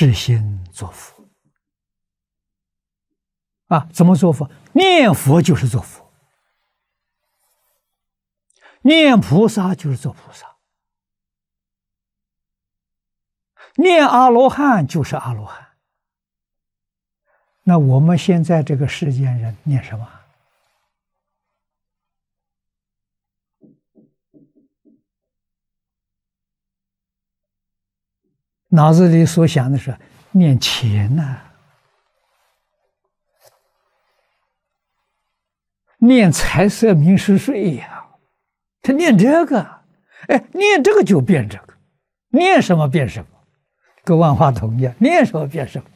事先做佛啊？怎么做佛？念佛就是做佛，念菩萨就是做菩萨，念阿罗汉就是阿罗汉。那我们现在这个世间人念什么？脑子里所想的是念钱呐，念财色名食睡呀，他念这个，哎，念这个就变这个，念什么变什么，跟万花筒一样，念什么变什么。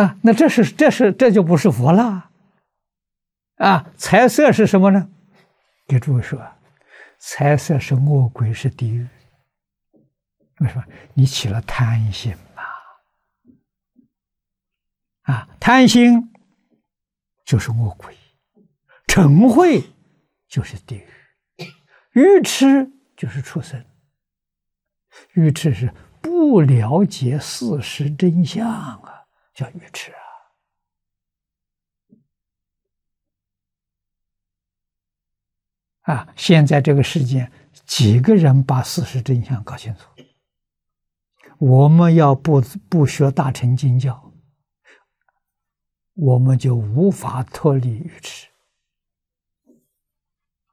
啊，那这是这是这就不是佛了，啊，财色是什么呢？给位说，财色是魔鬼，是地狱。为什么？你起了贪心嘛？啊，贪心就是恶鬼，嗔恚就是地狱，愚痴就是畜生。愚痴是不了解事实真相啊，叫愚痴啊！啊，现在这个世间，几个人把事实真相搞清楚？我们要不不学大乘经教，我们就无法脱离于此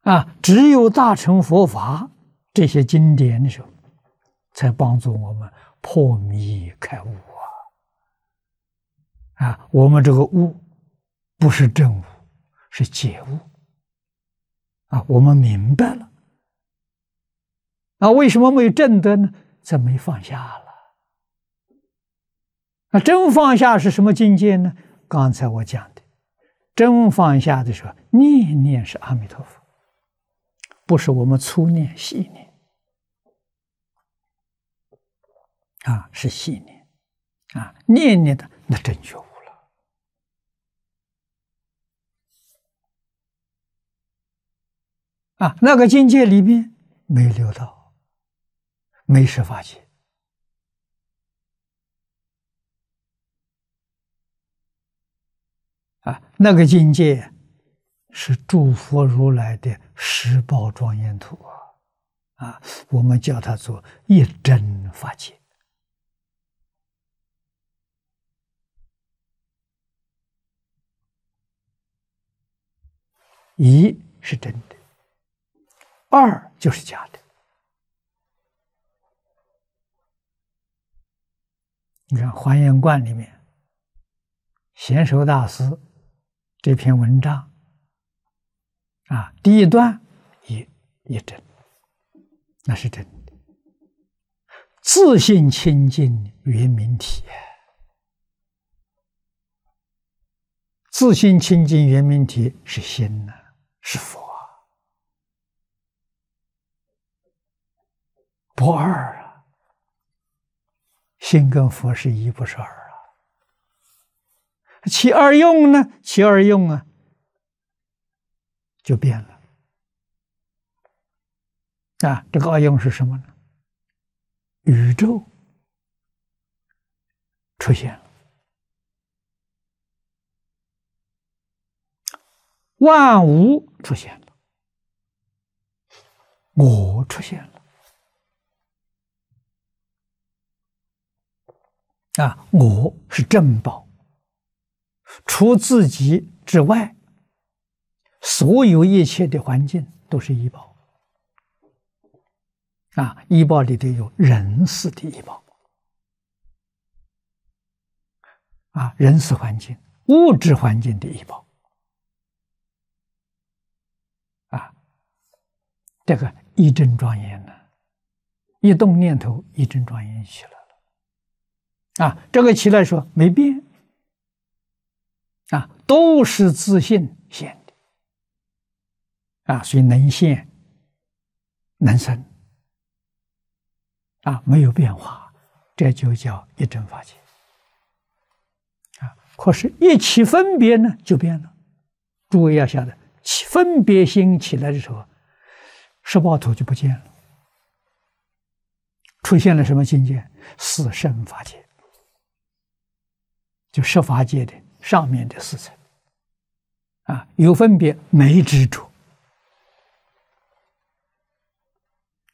啊！只有大乘佛法这些经典的时候，才帮助我们破迷开悟啊！啊，我们这个悟不是正悟，是解悟啊！我们明白了啊，为什么没有正德呢？怎么又放下了？那真放下是什么境界呢？刚才我讲的，真放下的时候，念念是阿弥陀佛，不是我们粗念细念，啊，是细念，啊，念念的那真觉悟了，啊，那个境界里面没六道，没十法界。啊，那个境界是诸佛如来的十宝庄严土啊！啊，我们叫它做一真法界。一是真的，二就是假的。你看，华严观里面，贤首大师。这篇文章啊，第一段也也真，那是真的。自信清净圆明体，自信清净圆明体是心呢，是佛，不二啊。心跟佛是一，不是二。其二用呢？其二用啊，就变了啊！这个二用是什么呢？宇宙出现了，万物出现了，我出现了啊！我是正宝。除自己之外，所有一切的环境都是医保。啊，医保里头有人事的医保，啊，人事环境、物质环境的医保，啊，这个一真庄严呢，一动念头，一真庄严起来了啊，这个起来说没变。啊，都是自信现的，啊，所以能现，能生，啊，没有变化，这就叫一真法界。啊，可是，一起分别呢，就变了。诸位要晓得，起分别心起来的时候，十八土就不见了，出现了什么境界？四生法界，就十法界的。上面的四层，啊，有分别没执着，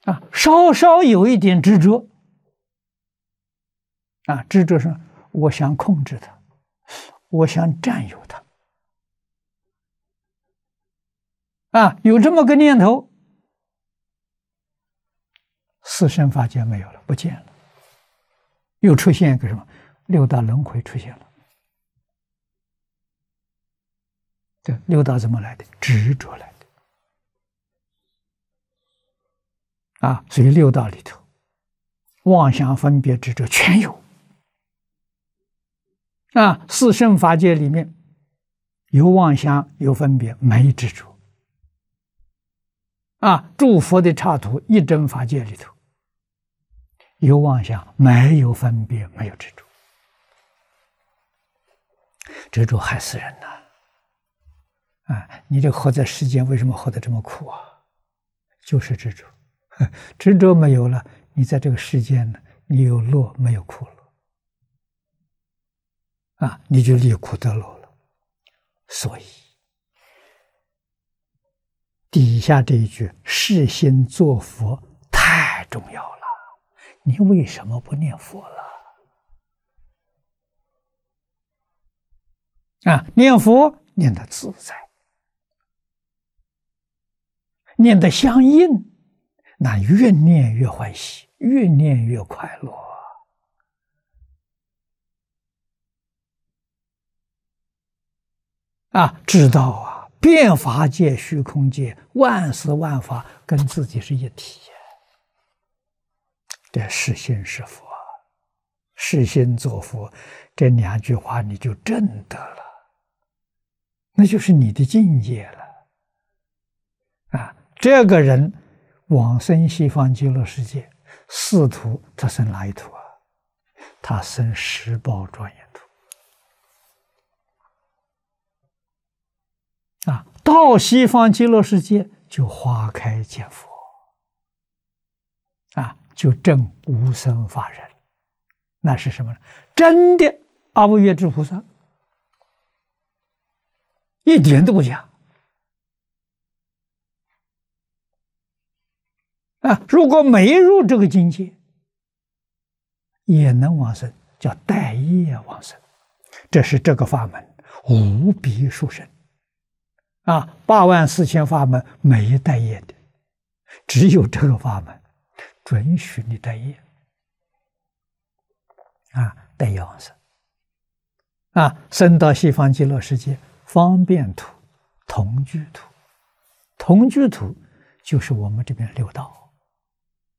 啊，稍稍有一点执着，啊，执着上我想控制它，我想占有它，啊，有这么个念头，四生法界没有了，不见了，又出现一个什么？六大轮回出现了。这六道怎么来的？执着来的。啊，所以六道里头，妄想、分别、执着全有。啊，四圣法界里面，有妄想，有分别，没执着。啊，诸佛的刹土一真法界里头，有妄想，没有分别，没有执着。执着害死人呐！啊，你这活在世间为什么活得这么苦啊？就是执着，执着没有了，你在这个世间呢，你有乐没有苦乐？啊，你就离苦得乐了。所以底下这一句“是心作佛”太重要了。你为什么不念佛了？啊，念佛念的自在。念的相应，那越念越欢喜，越念越快乐啊！知道啊，变法界、虚空界，万事万法跟自己是一体。这是心是佛，是心作佛，这两句话你就证得了，那就是你的境界了。这个人往生西方极乐世界，四图他生哪一土啊？他生十报庄严土啊！到西方极乐世界就花开见佛啊，就证无生法忍，那是什么呢？真的阿弥月智菩萨，一点都不假。啊，如果没入这个境界，也能往生，叫待业往生。这是这个法门，无比殊胜。啊，八万四千法门没待业的，只有这个法门准许你待业。啊，待业往生。啊，生到西方极乐世界方便土、同居土、同居土就是我们这边六道。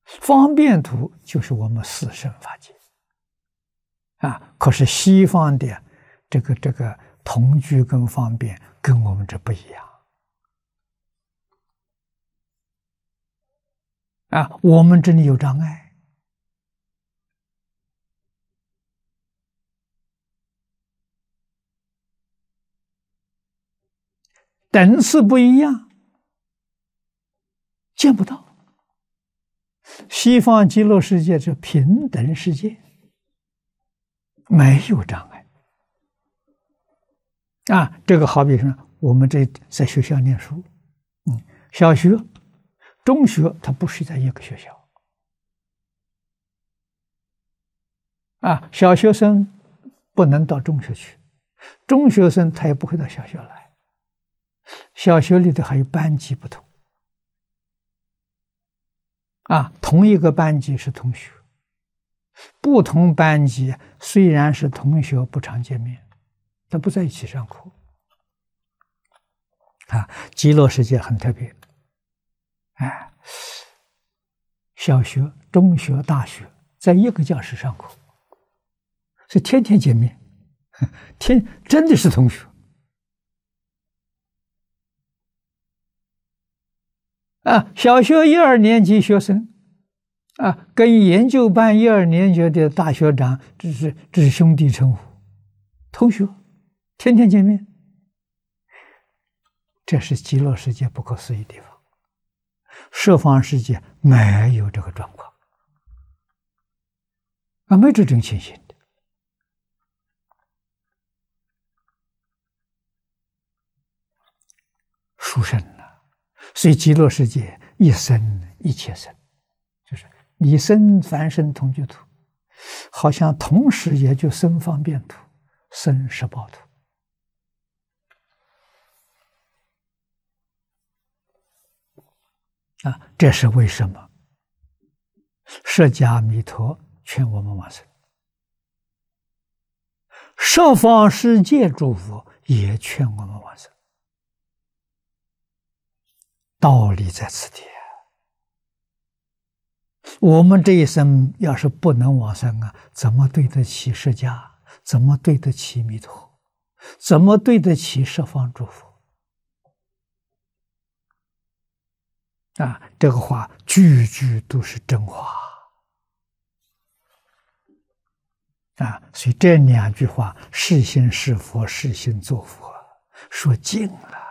方便图就是我们四圣法界啊，可是西方的这个这个同居跟方便，跟我们这不一样啊。我们这里有障碍，等次不一样，见不到。西方极乐世界是平等世界，没有障碍啊。这个好比说，我们这在学校念书，嗯，小学、中学，它不是在一个学校啊。小学生不能到中学去，中学生他也不会到小学来。小学里头还有班级不同。啊，同一个班级是同学，不同班级虽然是同学，不常见面，但不在一起上课。啊，极乐世界很特别，哎，小学、中学、大学在一个教室上课，是天天见面，天真的是同学。啊，小学一二年级学生，啊，跟研究班一二年级的大学长，这是这是兄弟称呼，同学，天天见面，这是极乐世界不可思议地方，设防世界没有这个状况，啊，没这种情形的，书生。所以极乐世界一生一切生，就是你生凡生同居土，好像同时也就生方便土、生十宝土。啊，这是为什么？释迦牟尼佛劝我们往生，十方世界诸佛也劝我们往生。道理在此地。我们这一生要是不能往生啊，怎么对得起释迦？怎么对得起弥陀？怎么对得起十方诸佛？啊，这个话句句都是真话。啊，所以这两句话：是心是佛，是心作佛，说尽了。